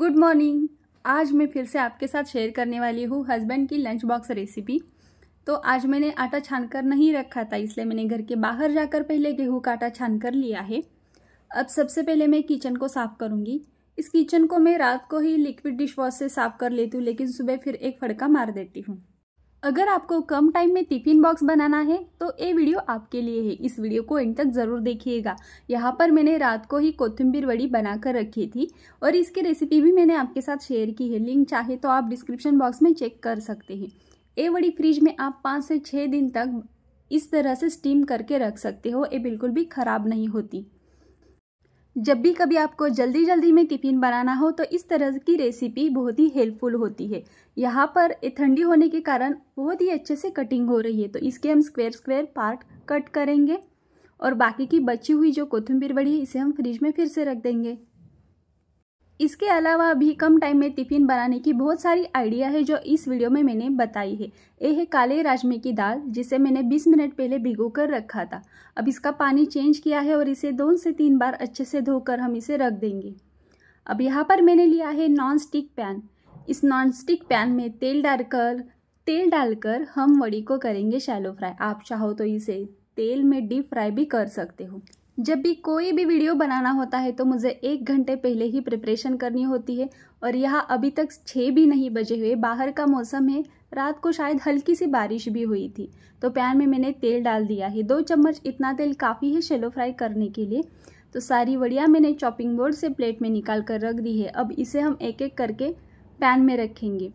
good morning आज मैं फिर से आपके साथ शेयर करने वाली हूँ हस्बैंड की लंच बॉक्स रेसिपी तो आज मैंने आटा छान कर नहीं रखा था इसलिए मैंने घर के बाहर जाकर पहले गेहूँ का आटा छान कर लिया है अब सबसे पहले मैं किचन को साफ़ करूँगी इस किचन को मैं रात को ही लिक्विड डिश वॉश से साफ़ कर लेती हूँ लेकिन सुबह फिर एक फड़का मार देती हूँ अगर आपको कम टाइम में टिफ़िन बॉक्स बनाना है तो ये वीडियो आपके लिए है इस वीडियो को एंड तक ज़रूर देखिएगा यहाँ पर मैंने रात को ही कोथिम्बीर वड़ी बनाकर रखी थी और इसकी रेसिपी भी मैंने आपके साथ शेयर की है लिंक चाहे तो आप डिस्क्रिप्शन बॉक्स में चेक कर सकते हैं ये वड़ी फ्रिज में आप पाँच से छः दिन तक इस तरह से स्टीम करके रख सकते हो ये बिल्कुल भी ख़राब नहीं होती जब भी कभी आपको जल्दी जल्दी में टिफ़िन बनाना हो तो इस तरह की रेसिपी बहुत ही हेल्पफुल होती है यहाँ पर ठंडी होने के कारण बहुत ही अच्छे से कटिंग हो रही है तो इसके हम स्क्वायर स्क्वायर पार्ट कट करेंगे और बाकी की बची हुई जो कोथिम्बीर बड़ी है इसे हम फ्रिज में फिर से रख देंगे इसके अलावा भी कम टाइम में टिफिन बनाने की बहुत सारी आइडिया है जो इस वीडियो में मैंने बताई है ये है काले राजमे की दाल जिसे मैंने 20 मिनट पहले भिगो कर रखा था अब इसका पानी चेंज किया है और इसे दो से तीन बार अच्छे से धोकर हम इसे रख देंगे अब यहाँ पर मैंने लिया है नॉन स्टिक पैन इस नॉन स्टिक पैन में तेल डालकर तेल डालकर हम वड़ी को करेंगे शैलो फ्राई आप चाहो तो इसे तेल में डीप फ्राई भी कर सकते हो जब भी कोई भी वीडियो बनाना होता है तो मुझे एक घंटे पहले ही प्रिपरेशन करनी होती है और यहाँ अभी तक छः भी नहीं बजे हुए बाहर का मौसम है रात को शायद हल्की सी बारिश भी हुई थी तो पैन में मैंने तेल डाल दिया है दो चम्मच इतना तेल काफ़ी है शेलो फ्राई करने के लिए तो सारी वड़िया मैंने चॉपिंग बोर्ड से प्लेट में निकाल कर रख दी है अब इसे हम एक एक करके पैन में रखेंगे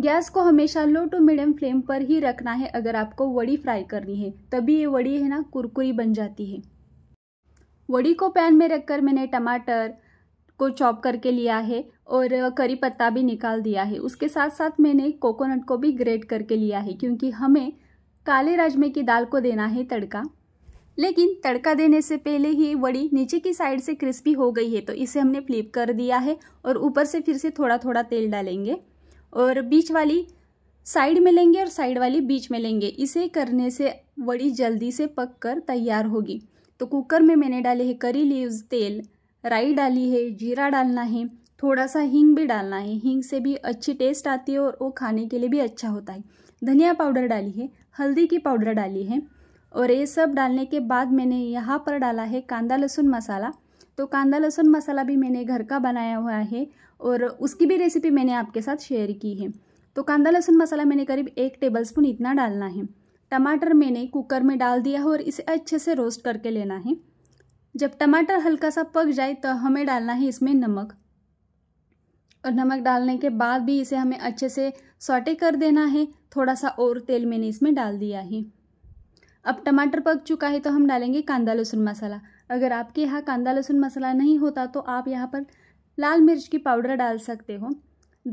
गैस को हमेशा लो टू मीडियम फ्लेम पर ही रखना है अगर आपको वड़ी फ्राई करनी है तभी ये वड़ी है ना कुरकुरी बन जाती है वड़ी को पैन में रखकर मैंने टमाटर को चॉप करके लिया है और करी पत्ता भी निकाल दिया है उसके साथ साथ मैंने कोकोनट को भी ग्रेट करके लिया है क्योंकि हमें काले राजमे की दाल को देना है तड़का लेकिन तड़का देने से पहले ही वड़ी नीचे की साइड से क्रिस्पी हो गई है तो इसे हमने फ्लिप कर दिया है और ऊपर से फिर से थोड़ा थोड़ा तेल डालेंगे और बीच वाली साइड में लेंगे और साइड वाली बीच में लेंगे इसे करने से वड़ी जल्दी से पक कर तैयार होगी तो कुकर में मैंने डाले है करी लीव्स तेल राई डाली है जीरा डालना है थोड़ा सा हींग भी डालना है हींग से भी अच्छी टेस्ट आती है और वो खाने के लिए भी अच्छा होता है धनिया पाउडर डाली है हल्दी की पाउडर डाली है और ये सब डालने के बाद मैंने यहाँ पर डाला है कांदा लहसुन मसाला तो कांदा लहसुन मसाला भी मैंने घर का बनाया हुआ है और उसकी भी रेसिपी मैंने आपके साथ शेयर की है तो कांदा लहसुन मसाला मैंने करीब एक स्पून इतना डालना है टमाटर मैंने कुकर में डाल दिया है और इसे अच्छे से रोस्ट करके लेना है जब टमाटर हल्का सा पक जाए तो हमें डालना है इसमें नमक और नमक डालने के बाद भी इसे हमें अच्छे से सॉटे कर देना है थोड़ा सा और तेल मैंने इसमें डाल दिया है अब टमाटर पक चुका है तो हम डालेंगे कांदा लहसुन मसाला अगर आपके यहाँ कांदा लहसुन मसाला नहीं होता तो आप यहाँ पर लाल मिर्च की पाउडर डाल सकते हो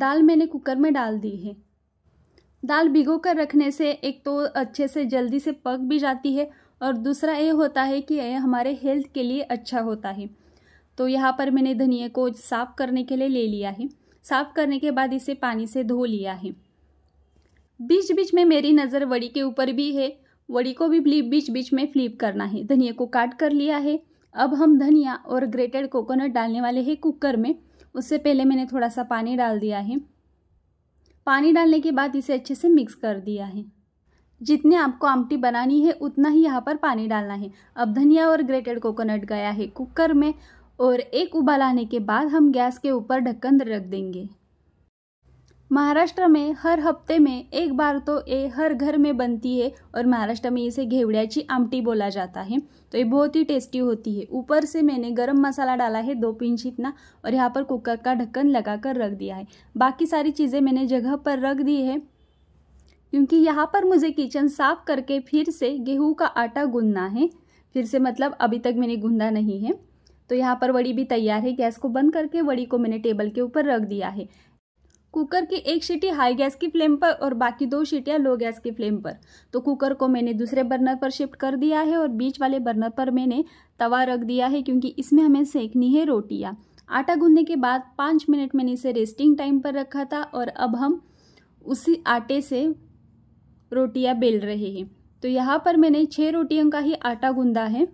दाल मैंने कुकर में डाल दी है दाल भिगो कर रखने से एक तो अच्छे से जल्दी से पक भी जाती है और दूसरा ये होता है कि ये हमारे हेल्थ के लिए अच्छा होता है तो यहाँ पर मैंने धनिए को साफ़ करने के लिए ले लिया है साफ़ करने के बाद इसे पानी से धो लिया है बीच बीच में मेरी नज़र वड़ी के ऊपर भी है वड़ी को भी बीच बीच में फ्लिप करना है धनिया को काट कर लिया है अब हम धनिया और ग्रेटेड कोकोनट डालने वाले हैं कुकर में उससे पहले मैंने थोड़ा सा पानी डाल दिया है पानी डालने के बाद इसे अच्छे से मिक्स कर दिया है जितने आपको आमटी बनानी है उतना ही यहाँ पर पानी डालना है अब धनिया और ग्रेटेड कोकोनट गया है कुकर में और एक उबाल आने के बाद हम गैस के ऊपर ढक्कन रख देंगे महाराष्ट्र में हर हफ्ते में एक बार तो ये हर घर में बनती है और महाराष्ट्र में इसे घेवड़ियाची आमटी बोला जाता है तो ये बहुत ही टेस्टी होती है ऊपर से मैंने गरम मसाला डाला है दो पिंच इतना और यहाँ पर कुकर का ढक्कन लगा कर रख दिया है बाकी सारी चीज़ें मैंने जगह पर रख दी है क्योंकि यहाँ पर मुझे किचन साफ़ करके फिर से गेहूँ का आटा गूंदना है फिर से मतलब अभी तक मैंने गूंदा नहीं है तो यहाँ पर वड़ी भी तैयार है गैस को बंद करके वड़ी को मैंने टेबल के ऊपर रख दिया है कुकर की एक सीटी हाई गैस की फ्लेम पर और बाकी दो सीटियाँ लो गैस की फ्लेम पर तो कुकर को मैंने दूसरे बर्नर पर शिफ्ट कर दिया है और बीच वाले बर्नर पर मैंने तवा रख दिया है क्योंकि इसमें हमें सेकनी है रोटियाँ आटा गूंदने के बाद पाँच मिनट मैंने इसे रेस्टिंग टाइम पर रखा था और अब हम उसी आटे से रोटियाँ बेल रहे हैं तो यहाँ पर मैंने छः रोटियों का ही आटा गूंदा है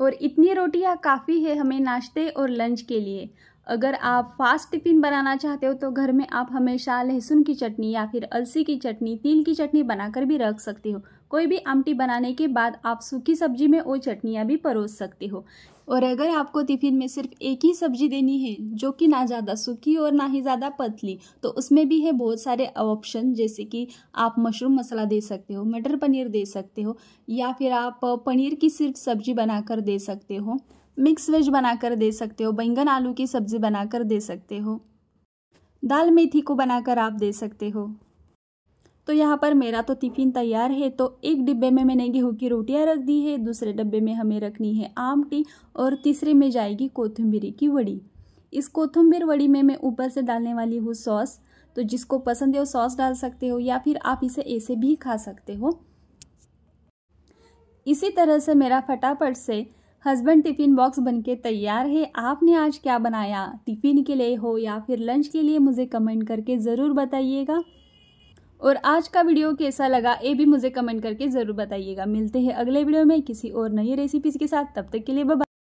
और इतनी रोटियाँ काफ़ी है हमें नाश्ते और लंच के लिए अगर आप फास्ट टिफिन बनाना चाहते हो तो घर में आप हमेशा लहसुन की चटनी या फिर अलसी की चटनी तिल की चटनी बनाकर भी रख सकते हो कोई भी आमटी बनाने के बाद आप सूखी सब्जी में वो चटनियाँ भी परोस सकते हो और अगर आपको टिफिन में सिर्फ एक ही सब्जी देनी है जो कि ना ज़्यादा सूखी और ना ही ज़्यादा पतली तो उसमें भी है बहुत सारे ऑप्शन जैसे कि आप मशरूम मसाला दे सकते हो मटर पनीर दे सकते हो या फिर आप पनीर की सिर्फ सब्जी बनाकर दे सकते हो मिक्स वेज बनाकर दे सकते हो बैंगन आलू की सब्ज़ी बनाकर दे सकते हो दाल मेथी को बनाकर आप दे सकते हो तो यहाँ पर मेरा तो टिफ़िन तैयार है तो एक डिब्बे में मैंने गेहूँ की रोटियाँ रख दी है दूसरे डिब्बे में हमें रखनी है आम टी और तीसरे में जाएगी कोथिम्बीरी की वड़ी इस कोथुम्बिर वड़ी में मैं ऊपर से डालने वाली हूँ सॉस तो जिसको पसंद है वो सॉस डाल सकते हो या फिर आप इसे ऐसे भी खा सकते हो इसी तरह से मेरा फटाफट से हस्बैंड टिफ़िन बॉक्स बनके तैयार है आपने आज क्या बनाया टिफ़िन के लिए हो या फिर लंच के लिए मुझे कमेंट करके ज़रूर बताइएगा और आज का वीडियो कैसा लगा ये भी मुझे कमेंट करके ज़रूर बताइएगा मिलते हैं अगले वीडियो में किसी और नई रेसिपीज़ के साथ तब तक के लिए बाय